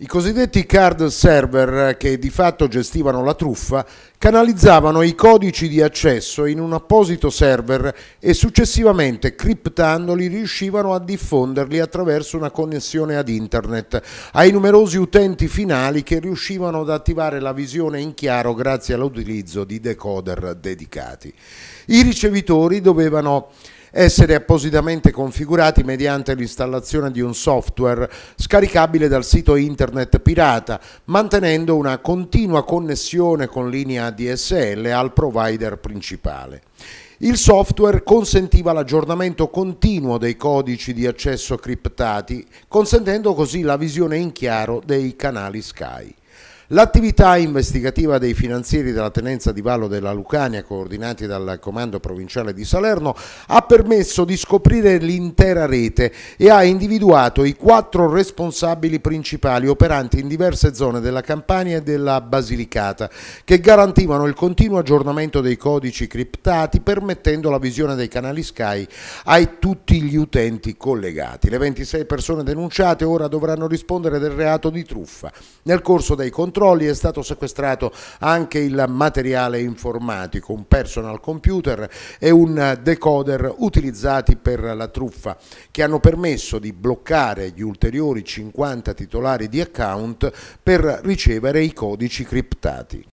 I cosiddetti card server, che di fatto gestivano la truffa, canalizzavano i codici di accesso in un apposito server e successivamente, criptandoli, riuscivano a diffonderli attraverso una connessione ad internet ai numerosi utenti finali che riuscivano ad attivare la visione in chiaro grazie all'utilizzo di decoder dedicati. I ricevitori dovevano essere appositamente configurati mediante l'installazione di un software scaricabile dal sito internet pirata, mantenendo una continua connessione con linea DSL al provider principale. Il software consentiva l'aggiornamento continuo dei codici di accesso criptati, consentendo così la visione in chiaro dei canali Sky. L'attività investigativa dei finanzieri della tenenza di Vallo della Lucania, coordinati dal Comando Provinciale di Salerno, ha permesso di scoprire l'intera rete e ha individuato i quattro responsabili principali operanti in diverse zone della Campania e della Basilicata, che garantivano il continuo aggiornamento dei codici criptati permettendo la visione dei canali Sky ai tutti gli utenti collegati. Le 26 persone denunciate ora dovranno rispondere del reato di truffa. Nel corso dei controlli controlli è stato sequestrato anche il materiale informatico, un personal computer e un decoder utilizzati per la truffa che hanno permesso di bloccare gli ulteriori 50 titolari di account per ricevere i codici criptati.